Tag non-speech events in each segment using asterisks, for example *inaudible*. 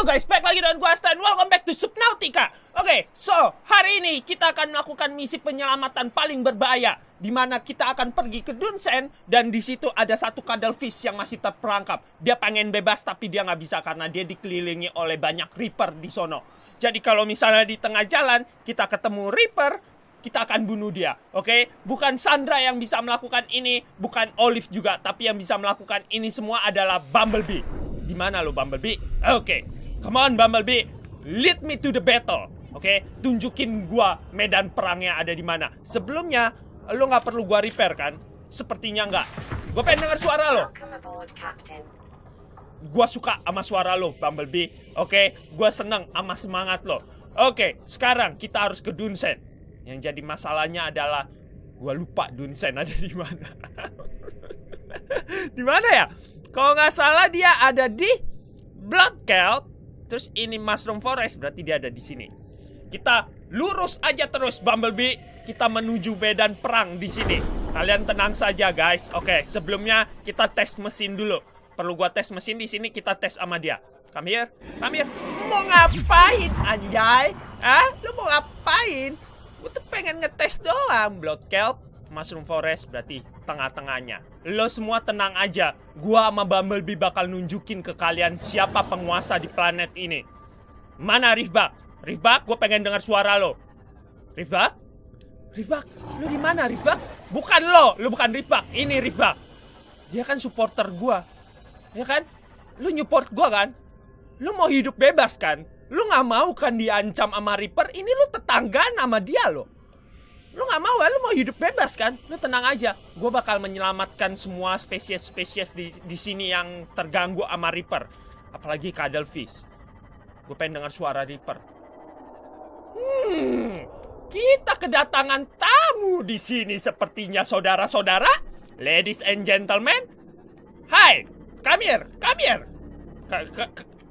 Oke guys, back lagi dengan gue Stan. welcome back to Subnautica Oke, okay, so hari ini kita akan melakukan misi penyelamatan paling berbahaya Dimana kita akan pergi ke Dunsen Dan di situ ada satu kadal fish yang masih terperangkap Dia pengen bebas tapi dia nggak bisa karena dia dikelilingi oleh banyak Reaper di sono Jadi kalau misalnya di tengah jalan kita ketemu Reaper kita akan bunuh dia, oke? Okay? Bukan Sandra yang bisa melakukan ini, bukan Olive juga, tapi yang bisa melakukan ini semua adalah Bumblebee. Di mana lo Bumblebee? Oke. Okay. Come on, Bumblebee. Lead me to the battle. Oke, okay? tunjukin gua medan perangnya ada di mana. Sebelumnya, lo nggak perlu gua repair kan? Sepertinya nggak. Gua pengen dengar suara lo. Gua suka sama suara lo, Bumblebee. Oke, okay? gua seneng sama semangat lo. Oke, okay, sekarang kita harus ke Dunsen. Yang jadi masalahnya adalah gua lupa Dunsen ada di mana. *laughs* di mana ya? Kalau nggak salah dia ada di Blood Terus ini Mushroom Forest berarti dia ada di sini. Kita lurus aja terus Bumblebee. Kita menuju medan perang di sini. Kalian tenang saja guys. Oke, sebelumnya kita tes mesin dulu. Perlu gua tes mesin di sini kita tes sama dia. Come here, come here. Mau ngapain anjay? Ah, lu mau ngapain? gua tuh pengen ngetes doang, Blood Kelp. Mushroom Forest berarti tengah-tengahnya. Lo semua tenang aja. Gua sama Bumblebee bakal nunjukin ke kalian siapa penguasa di planet ini. Mana Rifbak? Rifbak, gue pengen dengar suara lo. Rifbak? Rifbak, lo di mana Rifbak? Bukan lo, lo bukan Rifbak. Ini Rifbak. Dia kan supporter gue. Ya kan? Lo nyupport gue kan? Lo mau hidup bebas kan? Lo gak mau kan diancam sama Reaper? Ini lo tetangga nama dia lo lu nggak mau ya lu mau hidup bebas kan lu tenang aja gue bakal menyelamatkan semua spesies-spesies di di sini yang terganggu sama Reaper apalagi cuttlefish gue pengen dengar suara Reaper hmm kita kedatangan tamu di sini sepertinya saudara-saudara ladies and gentlemen hi come here come here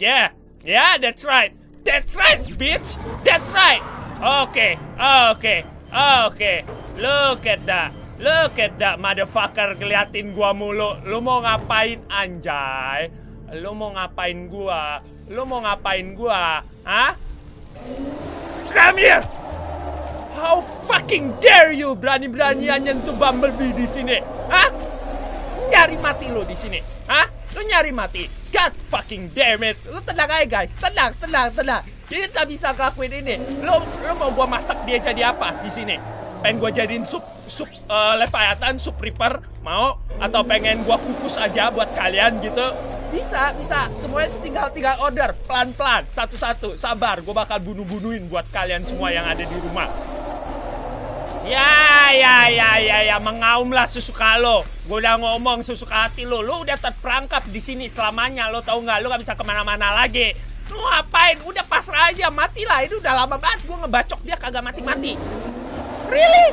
yeah yeah that's right that's right bitch that's right oke okay, oke okay. Ah, oke, okay. look at that. Look at that, motherfucker. Keliatin gua mulu. Lu mau ngapain, anjay? Lu mau ngapain gua? Lu mau ngapain gua? Hah? Come here! How fucking dare you berani-beranian nyentuh Bumblebee di sini? Hah? Nyari mati lo di sini. Hah? Lu nyari mati. God fucking damn it. Lu tenang aja, guys. Tenang, tenang, tenang. Kita bisa ngelakuin ini. Lo lo mau gua masak dia jadi apa di sini? Pengen gua jadiin sup sup uh, leviathan, sup reaper, mau atau pengen gua kukus aja buat kalian gitu? Bisa, bisa. Semuanya tinggal tinggal order, pelan-pelan, satu-satu. Sabar, gua bakal bunuh-bunuhin buat kalian semua yang ada di rumah. Ya, ya, ya, ya, ya, mengaumlah susu kalau Gue udah ngomong susu hati lo. Lo udah terperangkap di sini selamanya. Lo tau nggak? Lo gak bisa kemana-mana lagi. Lu ngapain? Udah pasrah aja, matilah. Itu udah lama banget gue ngebacok dia kagak mati-mati. Really?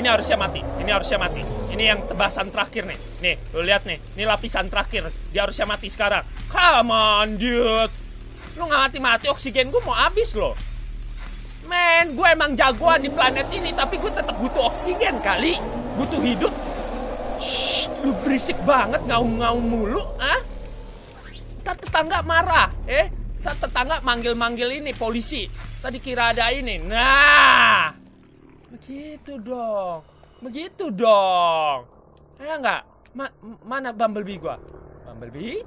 Ini harusnya mati. Ini harusnya mati. Ini yang tebasan terakhir nih. Nih, lu lihat nih. Ini lapisan terakhir. Dia harusnya mati sekarang. Come on, dude. Lu nggak mati-mati oksigen gue mau habis loh. Men, gue emang jagoan di planet ini, tapi gue tetap butuh oksigen kali. Butuh hidup. Shh, lu berisik banget ngaung-ngaung mulu, ah? Ntar tetangga marah, eh? Ntar tetangga manggil-manggil ini polisi. Tadi kira ada ini. Nah, begitu dong, begitu dong. Ya nggak? Ma mana Bumblebee gua? Bumblebee?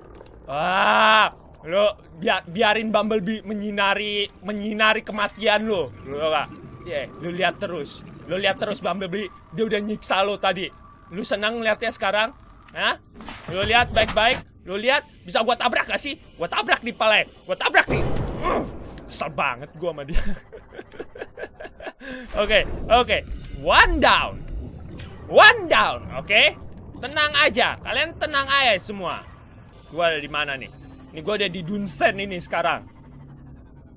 Wah, lo biar biarin Bumblebee menyinari menyinari kematian lo lo gak ya yeah, lo lihat terus lo lihat terus Bumblebee dia udah nyiksa lo tadi lo senang ngeliatnya sekarang Hah? lo lihat baik-baik Lo lihat, bisa gua tabrak gak sih? Gua tabrak di pale gua tabrak nih. Uh, kesel banget gua sama dia. *laughs* Oke, oke. One down. One down, oke? Tenang aja, kalian tenang aja semua. Gua ada di mana nih? Ini gua ada di Dunsen ini sekarang.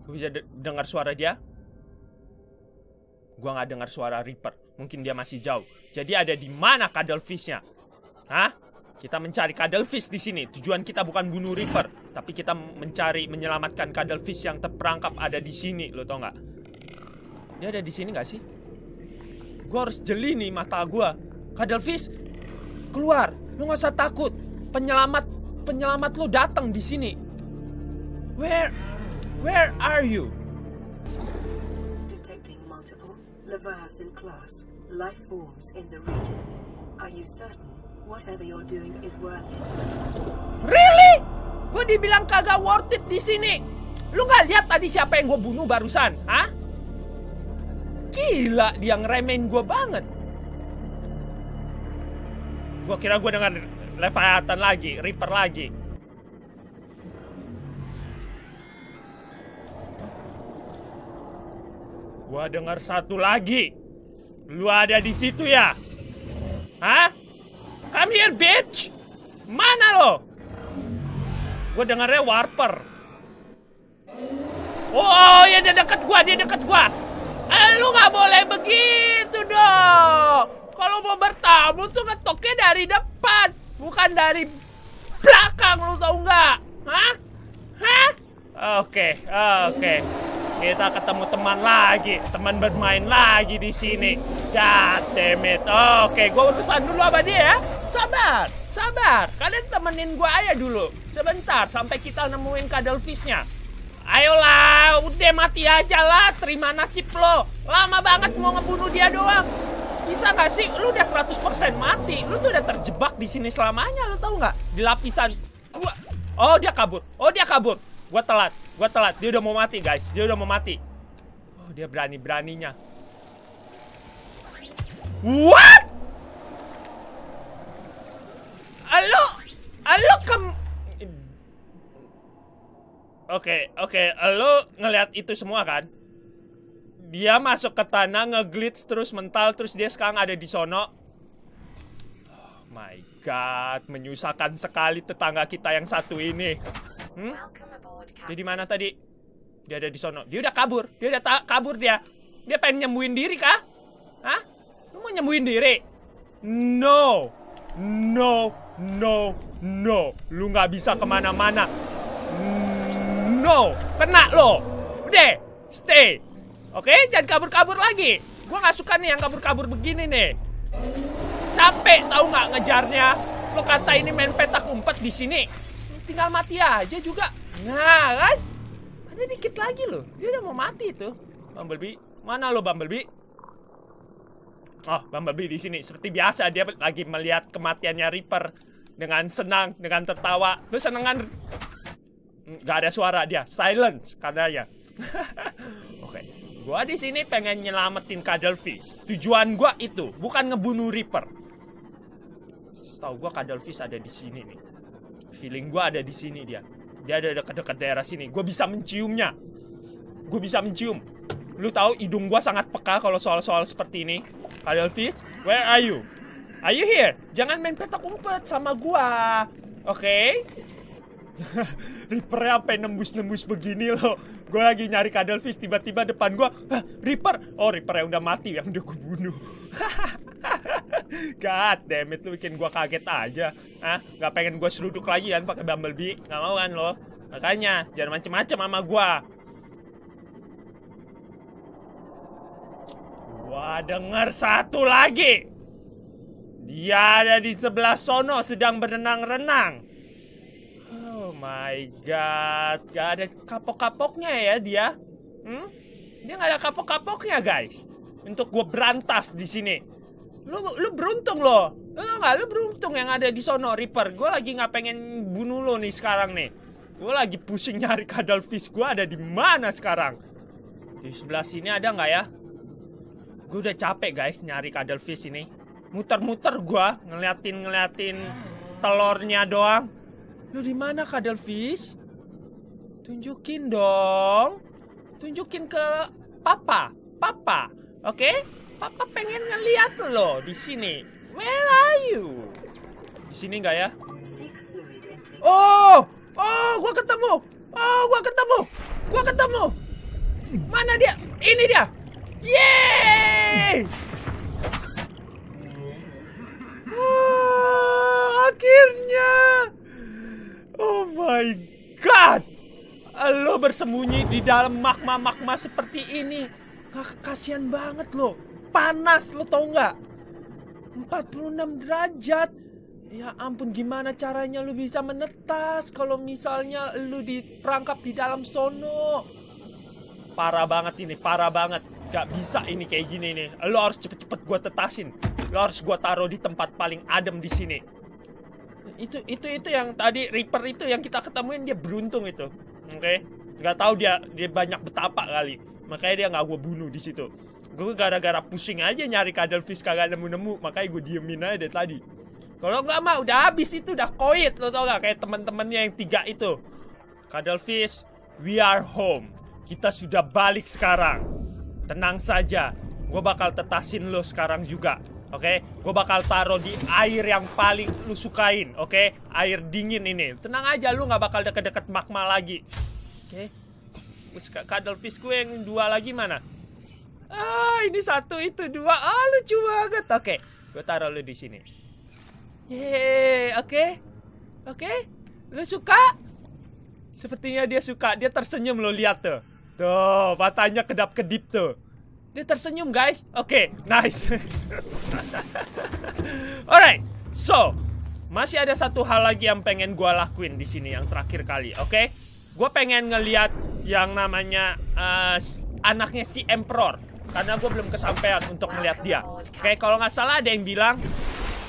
Gua bisa dengar suara dia. Gua nggak dengar suara Reaper. Mungkin dia masih jauh. Jadi ada di mana fishnya? Hah? Kita mencari kadal fish di sini. Tujuan kita bukan bunuh river tapi kita mencari menyelamatkan kadal fish yang terperangkap ada di sini, lo tau nggak? Dia ada di sini nggak sih? Gue harus jeli nih mata gue. fish keluar. Lo nggak usah takut. Penyelamat penyelamat lo datang di sini. Where where are you? Detecting multiple Leviathan class life forms in the region. Are you certain Really? Gue dibilang kagak worth it di sini. Lu nggak lihat tadi siapa yang gue bunuh barusan, ha? Gila, dia ngeremain gue banget. Gue kira gue dengan Leviathan lagi, Reaper lagi. Gua dengar satu lagi. Lu ada di situ ya? Hah? Come here, bitch! Mana lo? Gue dengarnya warper. Oh, ya dia deket gua, dia deket gua. Eh, lu nggak boleh begitu dong. Kalau mau bertamu tuh ngetoknya dari depan, bukan dari belakang lu tau nggak? Hah? Hah? Oke, okay, oke. Okay. Kita ketemu teman lagi, teman bermain lagi di sini. God damn it. Oke, okay, gua urusan dulu sama dia ya. Sabar, sabar. Kalian temenin gue aja dulu. Sebentar, sampai kita nemuin kadelfisnya. Ayolah, udah mati aja lah. Terima nasib lo. Lama banget mau ngebunuh dia doang. Bisa gak sih? Lu udah 100% mati. Lu tuh udah terjebak di sini selamanya. Lu tau gak? Di lapisan. Gua... Oh, dia kabur. Oh, dia kabur. Gua telat. Gua telat. Dia udah mau mati, guys. Dia udah mau mati. Oh, dia berani-beraninya. What? Oke, okay, oke. Okay. Lo ngelihat itu semua kan? Dia masuk ke tanah, ngeglitch terus mental, terus dia sekarang ada di sono. Oh my god, menyusahkan sekali tetangga kita yang satu ini. Hmm? Dia mana tadi? Dia ada di sono. Dia udah kabur. Dia udah kabur dia. Dia pengen nyembuhin diri kah? Hah? Lu mau nyembuhin diri? No. No, no, no. Lu nggak bisa kemana-mana. No, kena lo. Udah, stay. Oke, jangan kabur-kabur lagi. Gua nggak suka nih yang kabur-kabur begini nih. Capek tau nggak ngejarnya? Lo kata ini main petak umpet di sini. Tinggal mati aja juga. Nah, kan? Ada dikit lagi lo, Dia udah mau mati tuh. Bumblebee, mana lo Bumblebee? Oh, Bumblebee di sini. Seperti biasa dia lagi melihat kematiannya Reaper dengan senang, dengan tertawa. Lu senengan nggak ada suara dia silence ya *laughs* oke okay. gua di sini pengen nyelamatin fish tujuan gua itu bukan ngebunuh Reaper tahu gua fish ada di sini nih feeling gua ada di sini dia dia ada dekat-dekat daerah sini gua bisa menciumnya gua bisa mencium lu tahu hidung gua sangat peka kalau soal-soal seperti ini fish where are you Are you here? Jangan main petak umpet sama gua. Oke? Okay? *laughs* Reaper sampai nembus-nembus begini loh. Gue lagi nyari Kadalvis tiba-tiba depan gue, Ripper, Reaper. Oh, Reaper yang udah mati yang *laughs* udah gue bunuh. *laughs* God damn it, lu bikin gue kaget aja. Ah, nggak pengen gue seruduk lagi kan pakai Bumblebee, nggak mau kan loh, Makanya jangan macem-macem sama gue. Gue denger satu lagi. Dia ada di sebelah sono sedang berenang-renang my god, gak ada kapok-kapoknya ya dia. Hmm? Dia gak ada kapok-kapoknya guys. Untuk gue berantas di sini. Lu lu beruntung loh. Lu tau gak? Lu beruntung yang ada di sono Reaper. Gue lagi nggak pengen bunuh lo nih sekarang nih. Gue lagi pusing nyari kadal fish gue ada di mana sekarang. Di sebelah sini ada gak ya? Gue udah capek guys nyari kadal fish ini. Muter-muter gue ngeliatin ngeliatin telurnya doang Lu di mana Kadelfish? Tunjukin dong. Tunjukin ke Papa. Papa. Oke? Okay? Papa pengen ngeliat lo di sini. Where are you? Di sini nggak ya? Oh, oh, gua ketemu. Oh, gua ketemu. Gua ketemu. Mana dia? Ini dia. Yeay! bersembunyi di dalam magma-magma seperti ini. Kasihan banget loh. Panas lo tau nggak? 46 derajat. Ya ampun gimana caranya lu bisa menetas kalau misalnya lu diperangkap di dalam sono. Parah banget ini, parah banget. Gak bisa ini kayak gini nih. Lu harus cepet-cepet gua tetasin. Lu harus gua taruh di tempat paling adem di sini. Itu itu itu yang tadi Reaper itu yang kita ketemuin dia beruntung itu. Oke. Okay? nggak tahu dia dia banyak betapa kali makanya dia nggak gue bunuh di situ gue gara-gara pusing aja nyari kadal fish kagak nemu-nemu makanya gue diemin aja dari tadi kalau nggak mah udah habis itu udah koit lo tau gak kayak teman-temannya yang tiga itu kadal fish we are home kita sudah balik sekarang tenang saja gue bakal tetasin lo sekarang juga oke okay? gue bakal taruh di air yang paling lu sukain oke okay? air dingin ini tenang aja lu nggak bakal deket-deket magma lagi Oke. Okay. Cuttlefish gue yang dua lagi mana? Ah, ini satu itu dua. Ah, lucu banget. Oke, okay. gue taruh lu di sini. Ye, oke. Oke. Lu suka? Sepertinya dia suka. Dia tersenyum lo lihat tuh. Tuh, matanya kedap-kedip tuh. Dia tersenyum, guys. Oke, okay, nice. *laughs* Alright. So, masih ada satu hal lagi yang pengen gua lakuin di sini yang terakhir kali, oke? Okay? gue pengen ngeliat yang namanya uh, anaknya si Emperor karena gue belum kesampaian untuk melihat dia. Kayak kalau nggak salah ada yang bilang,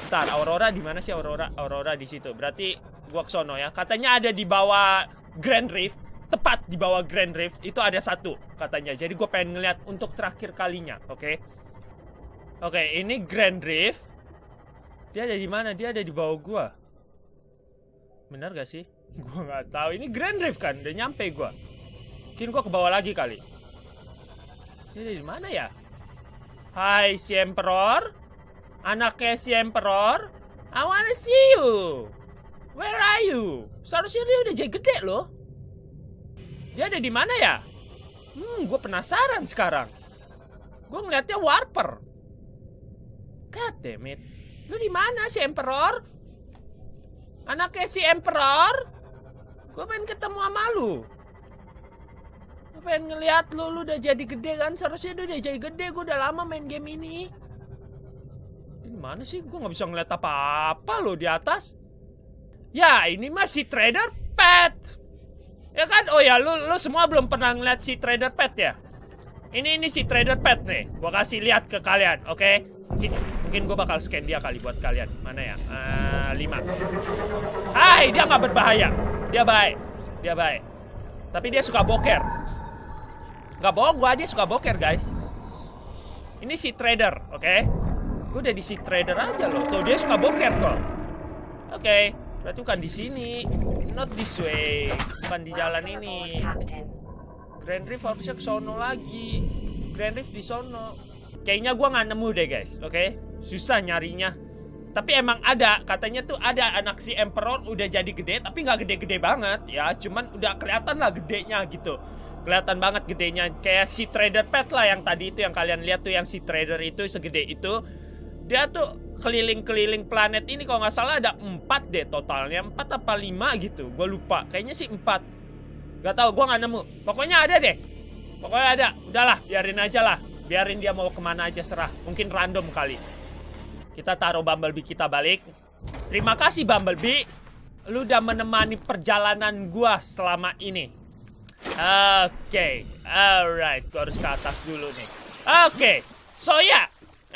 ntar Aurora di mana sih Aurora? Aurora di situ. Berarti gue kesono ya. Katanya ada di bawah Grand rift tepat di bawah Grand rift itu ada satu katanya. Jadi gue pengen ngeliat untuk terakhir kalinya, oke? Oke, ini Grand rift Dia ada di mana? Dia ada di bawah gue. Benar gak sih? *laughs* Gua nggak tahu. Ini Grand Rift kan? Udah nyampe gua. Mungkin gua ke bawah lagi kali. Ini di mana ya? Hai si Emperor. Anaknya si Emperor. I wanna see you. Where are you? Seharusnya dia udah jadi gede loh. Dia ada di mana ya? Hmm, gua penasaran sekarang. gua ngeliatnya warper. God damn it. Lu di mana si Emperor? Anaknya si Emperor? Gue pengen ketemu sama lu. Gue pengen ngeliat lu, lu udah jadi gede kan. Seharusnya lu udah jadi gede. Gue udah lama main game ini. Ini mana sih? Gue nggak bisa ngeliat apa-apa lu di atas. Ya, ini mah si trader pet. Ya kan? Oh ya, lu lu semua belum pernah ngeliat si trader pet ya? Ini ini si trader pet nih. Gua kasih lihat ke kalian, oke? Okay? Mungkin mungkin gue bakal scan dia kali buat kalian. Mana ya? Uh, 5. Hai, dia nggak berbahaya. Dia baik. Dia baik. Tapi dia suka boker. Gak bohong gue aja suka boker guys. Ini si trader, oke? Okay? Gue udah di si trader aja loh. Tuh dia suka boker tuh. Oke, okay, berarti bukan di sini. Not this way. Bukan di jalan ini. Grand Reef harusnya ke sono lagi. Grand Reef di sono. Kayaknya gue nggak nemu deh guys, oke? Okay? Susah nyarinya. Tapi emang ada, katanya tuh ada anak si Emperor udah jadi gede, tapi nggak gede-gede banget ya. Cuman udah kelihatan lah gedenya gitu. Kelihatan banget gedenya. Kayak si Trader Pet lah yang tadi itu yang kalian lihat tuh yang si Trader itu segede itu. Dia tuh keliling-keliling planet ini kalau nggak salah ada empat deh totalnya. empat apa lima gitu. Gue lupa. Kayaknya sih empat nggak tahu gue nggak nemu. Pokoknya ada deh. Pokoknya ada. Udahlah, biarin aja lah. Biarin dia mau kemana aja serah. Mungkin random kali. Kita taruh Bumblebee kita balik. Terima kasih Bumblebee. Lu udah menemani perjalanan gua selama ini. Oke. Okay. Alright. Gua harus ke atas dulu nih. Oke. Okay. So ya. Yeah.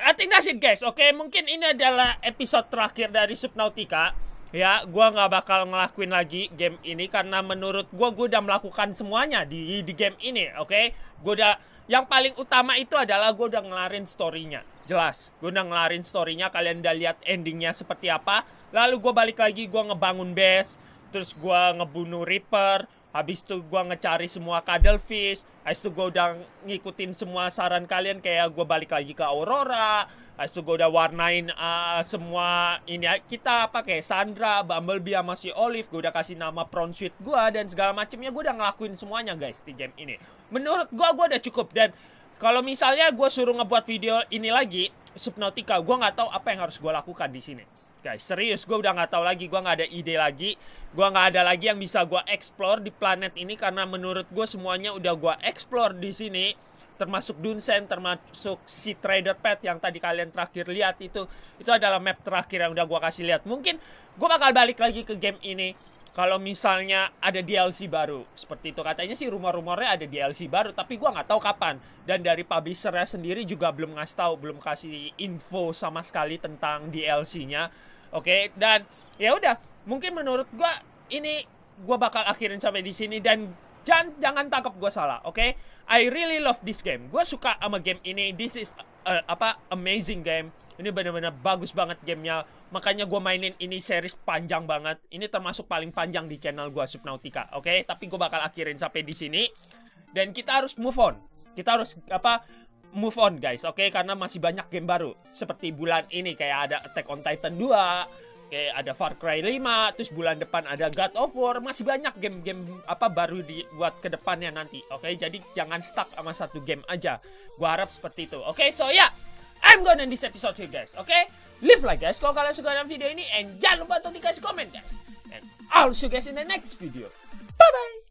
I think that's it guys. Oke. Okay, mungkin ini adalah episode terakhir dari Subnautica. Ya, gua gak bakal ngelakuin lagi game ini karena menurut gua gua udah melakukan semuanya di di game ini, oke? Okay? Gua udah yang paling utama itu adalah gue udah ngelarin story-nya. Jelas, gue udah ngelarin storynya, kalian udah lihat endingnya seperti apa. Lalu gue balik lagi, gue ngebangun base, terus gue ngebunuh Reaper, habis itu gue ngecari semua Cuddlefish, habis itu gue udah ngikutin semua saran kalian, kayak gue balik lagi ke Aurora, habis itu gue udah warnain uh, semua ini kita apa kayak Sandra, Bumblebee sama si Olive, gue udah kasih nama prawn suite gue dan segala macemnya gue udah ngelakuin semuanya guys di game ini. Menurut gue gue udah cukup dan kalau misalnya gue suruh ngebuat video ini lagi, Subnautica, gue nggak tahu apa yang harus gue lakukan di sini. Guys, serius, gue udah nggak tahu lagi, gue nggak ada ide lagi, gue nggak ada lagi yang bisa gue explore di planet ini karena menurut gue semuanya udah gue explore di sini, termasuk Dunsen, termasuk si Trader Pet yang tadi kalian terakhir lihat itu, itu adalah map terakhir yang udah gue kasih lihat. Mungkin gue bakal balik lagi ke game ini kalau misalnya ada DLC baru seperti itu katanya sih rumor-rumornya ada DLC baru tapi gua nggak tahu kapan dan dari publisher sendiri juga belum ngasih tahu belum kasih info sama sekali tentang DLC-nya oke okay? dan ya udah mungkin menurut gua ini gua bakal akhirin sampai di sini dan jangan jangan tangkap gue salah oke okay? I really love this game gua suka sama game ini this is uh, apa amazing game. Ini benar-benar bagus banget gamenya. Makanya gue mainin ini series panjang banget. Ini termasuk paling panjang di channel gue Subnautica. Oke, okay? tapi gue bakal akhirin sampai di sini. Dan kita harus move on. Kita harus apa? Move on guys, oke? Okay? Karena masih banyak game baru. Seperti bulan ini kayak ada Attack on Titan 2, kayak ada Far Cry 5, terus bulan depan ada God of War, masih banyak game-game apa baru dibuat ke depannya nanti. Oke, okay? jadi jangan stuck sama satu game aja. Gua harap seperti itu. Oke, okay? so ya. Yeah. I'm gonna this episode here guys, oke? Okay? Leave like guys kalau kalian suka dengan video ini and jangan lupa untuk dikasih komen guys. And I'll see you guys in the next video. Bye-bye!